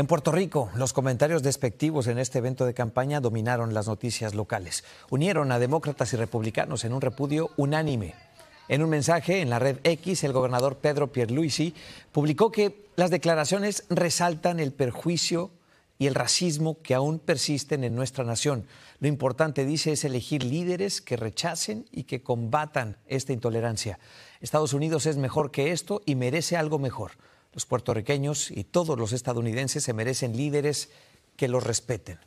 En Puerto Rico, los comentarios despectivos en este evento de campaña dominaron las noticias locales. Unieron a demócratas y republicanos en un repudio unánime. En un mensaje en la red X, el gobernador Pedro Pierluisi publicó que las declaraciones resaltan el perjuicio y el racismo que aún persisten en nuestra nación. Lo importante, dice, es elegir líderes que rechacen y que combatan esta intolerancia. Estados Unidos es mejor que esto y merece algo mejor. Los puertorriqueños y todos los estadounidenses se merecen líderes que los respeten.